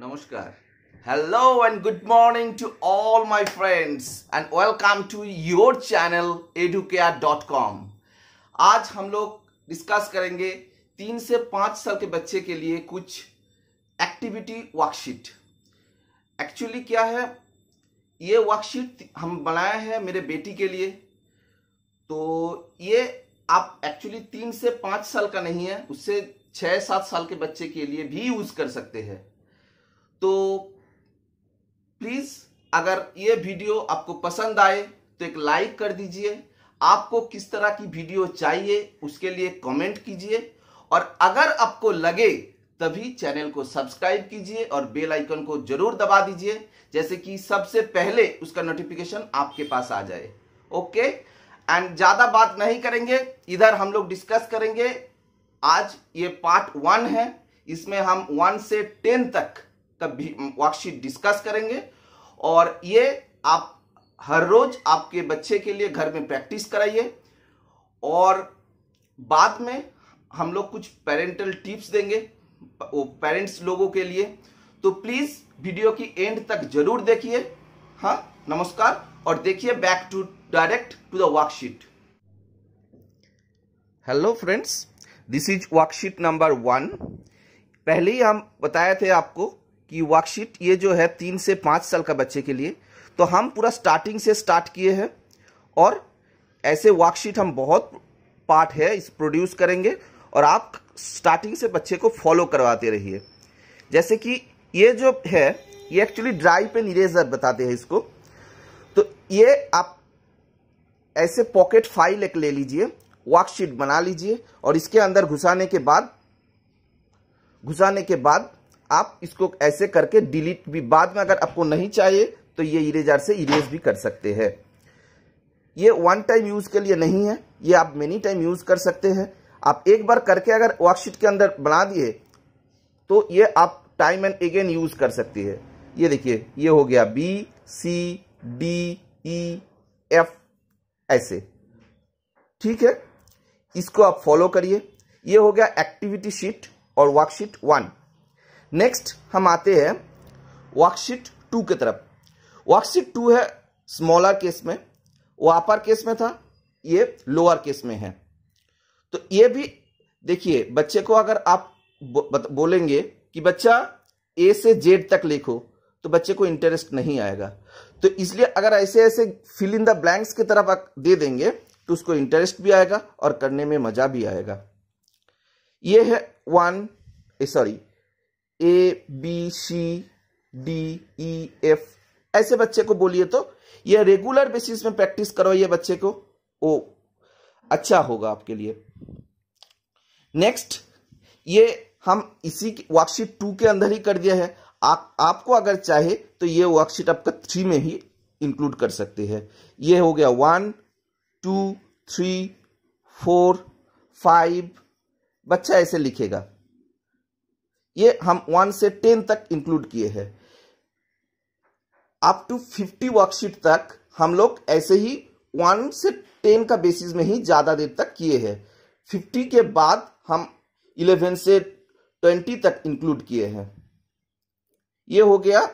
नमस्कार hello and good morning to all my friends and welcome to your channel Educare dot com आज हम लोग discuss करेंगे तीन से पाँच साल के बच्चे के लिए कुछ एक्टिविटी वर्कशीट एक्चुअली क्या है ये वर्कशीट हम बनाए हैं मेरे बेटी के लिए तो ये आप एक्चुअली तीन से पाँच साल का नहीं है उससे छः सात साल के बच्चे के लिए भी यूज़ कर सकते हैं तो प्लीज अगर ये वीडियो आपको पसंद आए तो एक लाइक कर दीजिए आपको किस तरह की वीडियो चाहिए उसके लिए कमेंट कीजिए और अगर आपको लगे तभी चैनल को सब्सक्राइब कीजिए और बेल आइकन को जरूर दबा दीजिए जैसे कि सबसे पहले उसका नोटिफिकेशन आपके पास आ जाए ओके एंड ज्यादा बात नहीं करेंगे इधर हम लोग डिस्कस करेंगे आज ये पार्ट वन है इसमें हम वन से टेन तक का वर्कशीट डिस्कस करेंगे और ये आप हर रोज आपके बच्चे के लिए घर में प्रैक्टिस कराइए और बाद में हम लोग कुछ पेरेंटल टिप्स देंगे वो पेरेंट्स लोगों के लिए तो प्लीज़ वीडियो की एंड तक जरूर देखिए हाँ नमस्कार और देखिए back to direct to the worksheet hello friends this is worksheet number one पहले ही हम बताए थे आपको कि वर्कशीट ये जो है तीन से पाँच साल का बच्चे के लिए तो हम पूरा स्टार्टिंग से स्टार्ट किए हैं और ऐसे वर्कशीट हम बहुत पार्ट है इस प्रोड्यूस करेंगे और आप स्टार्टिंग से बच्चे को फॉलो करवाते रहिए जैसे कि ये जो है ये एक्चुअली ड्राई पेन इरेजर बताते हैं इसको तो ये आप ऐसे पॉकेट फाइल एक ले लीजिए वर्कशीट बना लीजिए और इसके अंदर घुसाने के बाद घुसाने के बाद आप इसको ऐसे करके डिलीट भी बाद में अगर आपको नहीं चाहिए तो ये इरेजर से इरेज भी कर सकते हैं ये वन टाइम यूज के लिए नहीं है ये आप मेनी टाइम यूज कर सकते हैं आप एक बार करके अगर वर्कशीट के अंदर बना दिए तो ये आप टाइम एंड अगेन यूज कर सकती है ये देखिए ये हो गया B C D E F ऐसे ठीक है इसको आप फॉलो करिए ये हो गया एक्टिविटी शीट और वर्कशीट वन नेक्स्ट हम आते हैं वर्कशीट टू की तरफ वर्कशीट टू है स्मॉलर केस में वो अपर केस में था ये लोअर केस में है तो ये भी देखिए बच्चे को अगर आप बोलेंगे कि बच्चा ए से जेड तक लिखो तो बच्चे को इंटरेस्ट नहीं आएगा तो इसलिए अगर ऐसे ऐसे फिल इन द ब्लैंक्स की तरफ दे देंगे तो उसको इंटरेस्ट भी आएगा और करने में मजा भी आएगा ये है one sorry A B C D E F ऐसे बच्चे को बोलिए तो ये रेगुलर बेसिस में प्रैक्टिस करो ये बच्चे को ओ अच्छा होगा आपके लिए नेक्स्ट ये हम इसी वर्कशीट टू के अंदर ही कर दिया है आ, आपको अगर चाहे तो ये वर्कशीट आपका थ्री में ही इंक्लूड कर सकते हैं ये हो गया one two three four five बच्चा ऐसे लिखेगा ये हम वन से टेन तक इंक्लूड किए हैं अप टू फिफ्टी वर्कशीट तक हम लोग ऐसे ही वन से टेन का बेसिस में ही ज़्यादा देर तक किए हैं फिफ्टी के बाद हम इलेवन से ट्वेंटी तक इंक्लूड किए हैं ये हो गया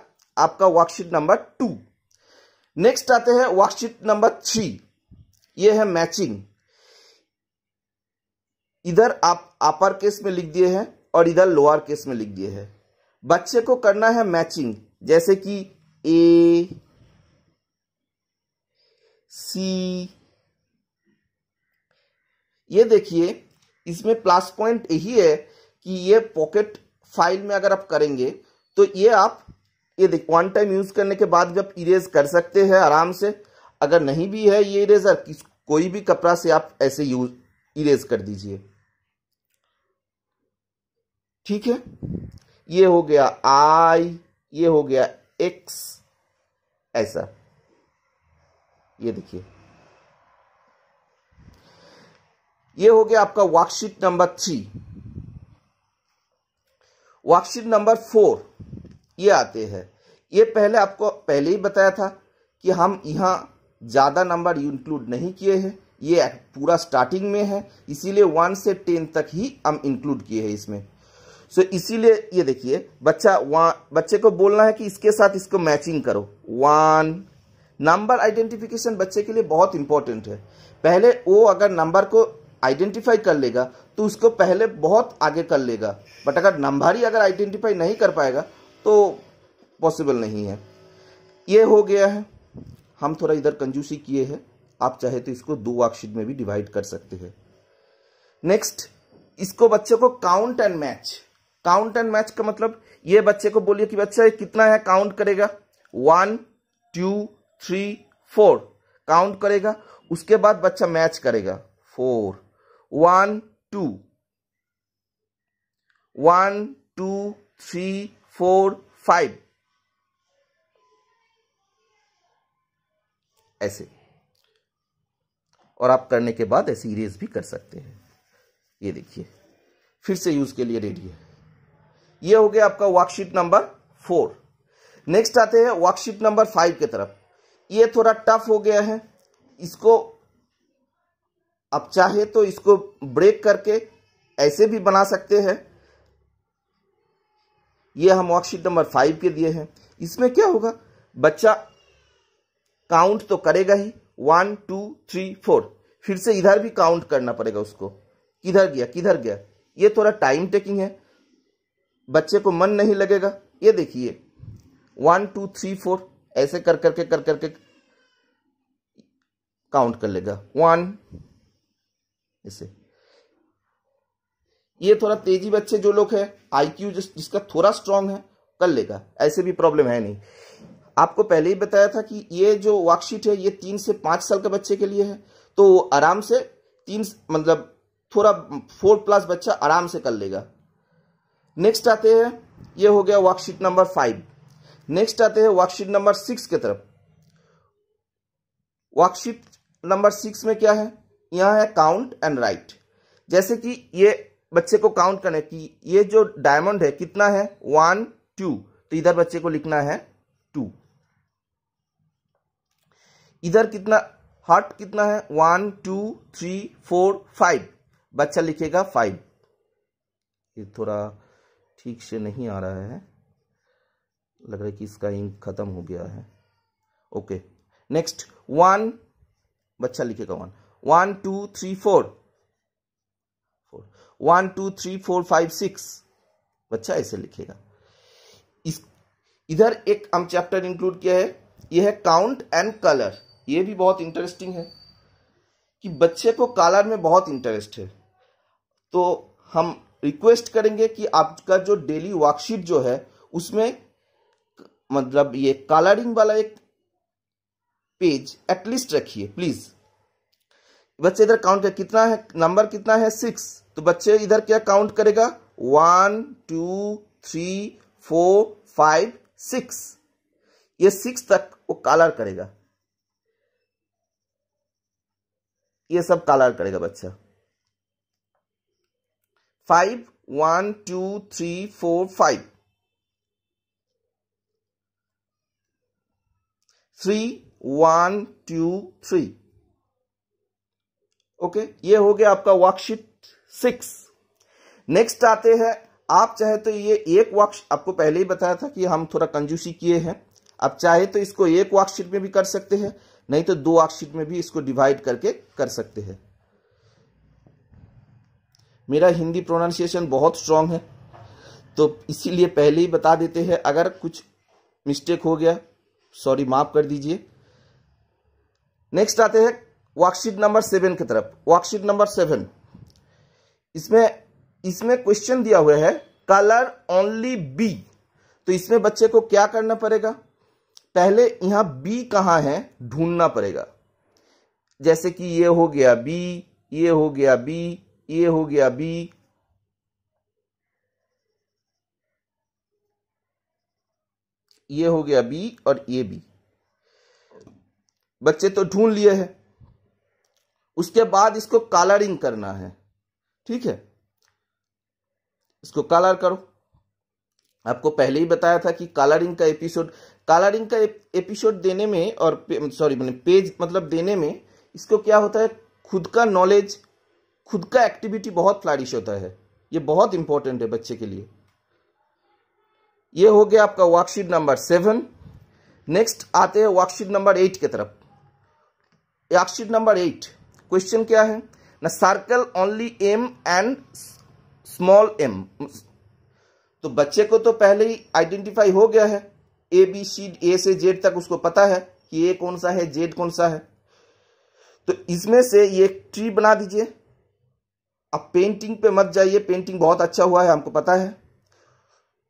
आपका वर्कशीट नंबर टू नेक्स्ट आते हैं वर्कशीट नंबर थ्री ये है मैचिंग इधर आप अपर केस में लिख दिए हैं और इधर लोअर केस में लिख दिए है बच्चे को करना है मैचिंग जैसे कि ए सी ये देखिए इसमें प्लस पॉइंट यही है कि ये पॉकेट फाइल में अगर आप करेंगे तो ये आप ये देख वन टाइम यूज करने के बाद भी आप इरेज कर सकते हैं आराम से अगर नहीं भी है ये इरेजर कोई भी कपड़ा से आप ऐसे यूज इरेज कर दीजिए ठीक है ये हो गया आई ये हो गया एक्स ऐसा ये देखिए ये हो गया आपका worksheet number three worksheet number four ये आते हैं ये पहले आपको पहले ही बताया था कि हम यहां ज़्यादा नंबर इंक्लूड नहीं किए हैं ये पूरा स्टार्टिंग में है इसीलिए वन से टेन तक ही हम इंक्लूड किए हैं इसमें सो इसीलिए ये देखिए बच्चा वन बच्चे को बोलना है कि इसके साथ इसको मैचिंग करो वन नंबर आइडेंटिफिकेशन बच्चे के लिए बहुत इंपॉर्टेंट है पहले वो अगर नंबर को आइडेंटिफाई कर लेगा तो उसको पहले बहुत आगे कर लेगा बट अगर नंबर ही अगर आइडेंटिफाई नहीं कर पाएगा तो पॉसिबल नहीं है ये हो गया है हम थोड़ा इधर कंजूसी किए हैं आप चाहे तो इसको दो वर्कशीट में भी डिवाइड कर सकते हैं नेक्स्ट इसको बच्चे को count and match count and match का मतलब ये बच्चे को बोलिए कि बच्चा कितना है काउंट करेगा one two three four count करेगा उसके बाद बच्चा मैच करेगा four one two one two three four five ऐसे और आप करने के बाद ऐसे इरेज भी कर सकते हैं ये देखिए फिर से यूज के लिए रेडी है ये हो गया आपका वर्कशीट नंबर फोर नेक्स्ट आते हैं वर्कशीट नंबर फाइव की तरफ ये थोड़ा टफ हो गया है इसको आप चाहे तो इसको ब्रेक करके ऐसे भी बना सकते हैं ये हम वर्कशीट नंबर फाइव के दिए हैं इसमें क्या होगा बच्चा काउंट तो करेगा ही वन टू थ्री फोर फिर से इधर भी काउंट करना पड़ेगा उसको किधर गया किधर गया ये थोड़ा टाइम टेकिंग है बच्चे को मन नहीं लगेगा ये देखिए वन टू थ्री फोर ऐसे कर करके कर करके काउंट कर लेगा वन ऐसे ये थोड़ा तेजी बच्चे जो लोग हैं आईक्यू जिस, जिसका थोड़ा स्ट्रांग है कर लेगा ऐसे भी प्रॉब्लम है नहीं आपको पहले ही बताया था कि ये जो वर्कशीट है ये तीन से पांच साल के बच्चे के लिए है तो आराम से तीन मतलब थोड़ा फोर प्लस बच्चा आराम से कर लेगा नेक्स्ट आते हैं ये हो गया वर्कशीट नंबर फाइव नेक्स्ट आते हैं वर्कशीट नंबर सिक्स की तरफ वर्कशीट नंबर सिक्स में क्या है यहां है काउंट एंड राइट जैसे कि ये बच्चे को काउंट करने की ये जो डायमंड है कितना है वन टू तो इधर बच्चे को लिखना है टू इधर कितना हर्ट कितना है one two three four five बच्चा लिखेगा फाइव ये थोड़ा ठीक से नहीं आ रहा है लग रहा है कि इसका इंक खत्म हो गया है ओके नेक्स्ट वन बच्चा लिखेगा one one two three four four one two three four five six बच्चा ऐसे लिखेगा इस इधर एक हम चैप्टर इंक्लूड किया है यह है काउंट एंड कलर ये भी बहुत इंटरेस्टिंग है कि बच्चे को कलर में बहुत इंटरेस्ट है तो हम रिक्वेस्ट करेंगे कि आपका जो डेली वर्कशीट जो है उसमें मतलब ये कलरिंग वाला एक पेज एटलीस्ट रखिए प्लीज बच्चे इधर काउंट कर कितना है नंबर कितना है सिक्स तो बच्चे इधर क्या काउंट करेगा one two three four five six ये सिक्स तक वो कलर करेगा ये सब कलर करेगा बच्चा five one two three four five three one two three okay ये हो गया आपका वर्कशीट सिक्स नेक्स्ट आते हैं आप चाहे तो ये एक वर्क आपको पहले ही बताया था कि हम थोड़ा कंजूसी किए हैं आप चाहे तो इसको एक वर्कशीट में भी कर सकते हैं नहीं तो दो वर्कशीट में भी इसको डिवाइड करके कर सकते हैं मेरा हिंदी प्रोनाउंसिएशन बहुत स्ट्रांग है तो इसीलिए पहले ही बता देते हैं अगर कुछ मिस्टेक हो गया सॉरी माफ कर दीजिए नेक्स्ट आते हैं वर्कशीट नंबर सेवन की तरफ वर्कशीट नंबर सेवन इसमें इसमें क्वेश्चन दिया हुआ है कलर ओनली बी तो इसमें बच्चे को क्या करना पड़ेगा पहले यहां बी कहा है ढूंढना पड़ेगा जैसे कि ये हो गया बी ये हो गया बी ये हो गया बी ये हो गया बी और ये बी बच्चे तो ढूंढ लिए हैं उसके बाद इसको कलरिंग करना है ठीक है इसको कलर करो आपको पहले ही बताया था कि कलरिंग का एपिसोड कलरिंग का एपिसोड देने में और सॉरी मैंने मतलब पेज मतलब देने में इसको क्या होता है खुद का नॉलेज खुद का एक्टिविटी बहुत फ्लारिश होता है ये बहुत इंपॉर्टेंट है बच्चे के लिए ये हो गया आपका वर्कशीट नंबर सेवन नेक्स्ट आते हैं वर्कशीट नंबर एट की तरफ वर्कशीट नंबर एट क्वेश्चन क्या है न circle only M and small M तो बच्चे को तो पहले ही आइडेंटिफाई हो गया है ए बी सी ए से जेड तक उसको पता है कि ए कौन सा है जेड कौन सा है तो इसमें से ये ट्री बना दीजिए अब पेंटिंग पे मत जाइए पेंटिंग बहुत अच्छा हुआ है हमको पता है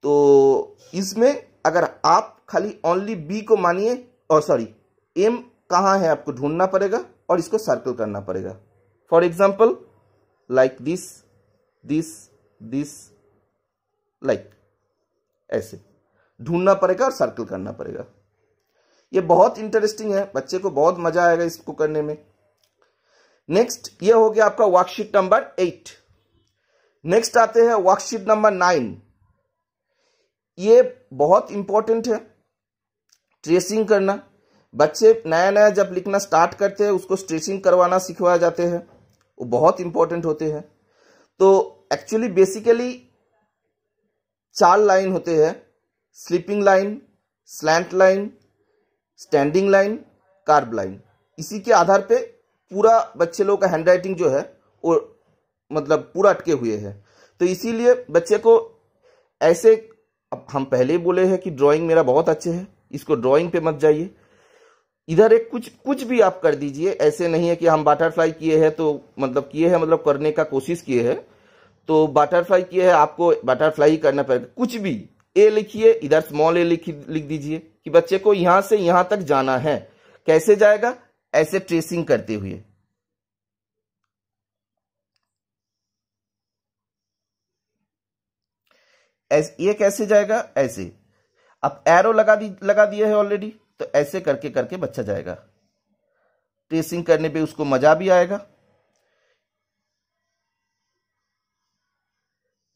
तो इसमें अगर आप खाली ओनली बी को मानिए और सॉरी एम कहाँ है आपको ढूंढना पड़ेगा और इसको सर्कल करना पड़ेगा for example like this this this like ऐसे ढूंढना पड़ेगा और सर्कल करना पड़ेगा ये बहुत इंटरेस्टिंग है बच्चे को बहुत मजा आएगा इसको करने में नेक्स्ट ये हो गया आपका वर्कशीट नंबर एट नेक्स्ट आते हैं वर्कशीट नंबर नाइन ये बहुत इंपॉर्टेंट है ट्रेसिंग करना बच्चे नया नया जब लिखना स्टार्ट करते हैं उसको स्ट्रेचिंग करवाना सिखवाए जाते हैं वो बहुत इंपॉर्टेंट होते हैं तो एक्चुअली बेसिकली चार लाइन होते हैं sleeping line slant line standing line curve line इसी के आधार पे पूरा बच्चे लोगों का हैंड राइटिंग जो है वो मतलब पूरा अटके हुए है तो इसीलिए बच्चे को ऐसे अब हम पहले ही बोले हैं कि ड्राइंग मेरा बहुत अच्छे है इसको ड्राइंग पे मत जाइए इधर एक कुछ कुछ भी आप कर दीजिए ऐसे नहीं है कि हम बटरफ्लाई किए हैं तो मतलब किए हैं मतलब करने का कोशिश किए हैं तो बटरफ्लाई किए है आपको बटरफ्लाई ही करना पड़ेगा कुछ भी ए लिखिए इधर स्मॉल ए लिख लिख दीजिए कि बच्चे को यहां से यहां तक जाना है कैसे जाएगा ऐसे ट्रेसिंग करते हुए ये कैसे जाएगा ऐसे अब एरो लगा दी लगा दिया है ऑलरेडी तो ऐसे करके करके बच्चा जाएगा ट्रेसिंग करने पे उसको मजा भी आएगा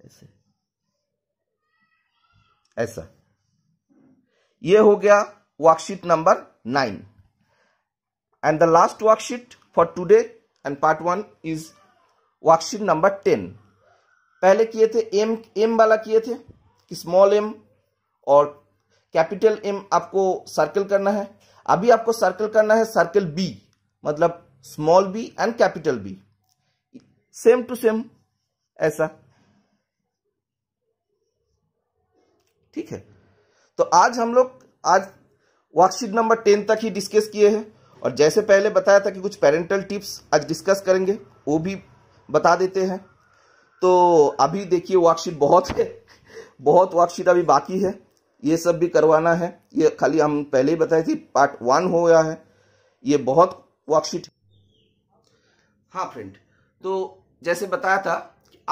ऐसे ऐसा ये हो गया worksheet number nine and the last worksheet for today and part one is worksheet number ten पहले किए थे m m वाला किए थे कि small m और capital m आपको circle करना है अभी आपको circle करना है circle b मतलब small b and capital b same to same ऐसा ठीक है तो आज हम लोग आज वर्कशीट नंबर टेन तक ही डिस्कस किए हैं और जैसे पहले बताया था कि कुछ पेरेंटल टिप्स आज डिस्कस करेंगे वो भी बता देते हैं तो अभी देखिए वर्कशीट बहुत है बहुत वर्कशीट अभी बाकी है ये सब भी करवाना है ये खाली हम पहले ही बताए थे पार्ट वन हो गया है ये बहुत वर्कशीट हाँ फ्रेंड तो जैसे बताया था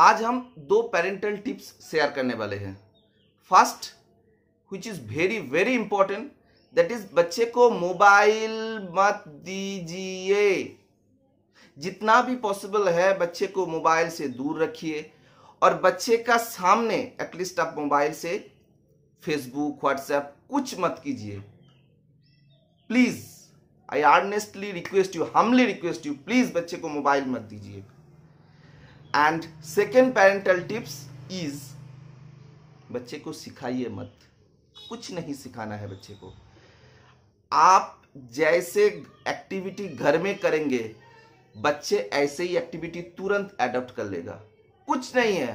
आज हम दो पेरेंटल टिप्स शेयर करने वाले हैं first which is very very important that is बच्चे को मोबाइल मत दीजिए जितना भी पॉसिबल है बच्चे को मोबाइल से दूर रखिए और बच्चे का सामने एटलीस्ट आप मोबाइल से फेसबुक व्हाट्सएप कुछ मत कीजिए please I earnestly request you humbly request you please बच्चे को मोबाइल मत दीजिए and second parental tips is बच्चे को सिखाइए मत कुछ नहीं सिखाना है बच्चे को आप जैसे एक्टिविटी घर में करेंगे बच्चे ऐसे ही एक्टिविटी तुरंत एडॉप्ट कर लेगा कुछ नहीं है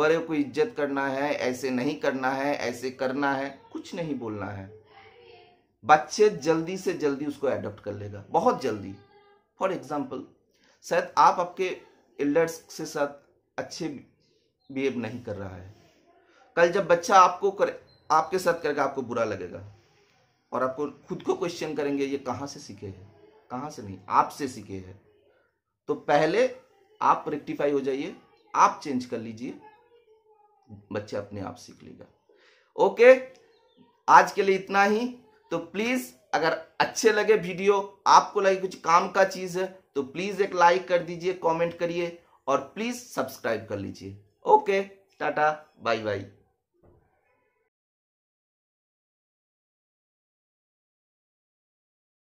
बड़े को इज्जत करना है ऐसे नहीं करना है ऐसे करना है कुछ नहीं बोलना है बच्चे जल्दी से जल्दी उसको एडॉप्ट कर लेगा बहुत जल्दी फॉर एग्जाम्पल शायद आप आपके एल्डर्स के साथ अच्छे बिहेव नहीं कर रहा है कल जब बच्चा आपको कर आपके साथ करेगा आपको बुरा लगेगा और आपको खुद को क्वेश्चन करेंगे ये कहाँ से सीखे हैं कहाँ से नहीं आपसे सीखे हैं तो पहले आप रेक्टिफाई हो जाइए आप चेंज कर लीजिए बच्चे अपने आप सीख लेगा ओके आज के लिए इतना ही तो प्लीज़ अगर अच्छे लगे वीडियो आपको लगे कुछ काम का चीज़ है तो प्लीज़ एक लाइक कर दीजिए कमेंट करिए और प्लीज़ सब्सक्राइब कर लीजिए ओके टाटा बाय बाय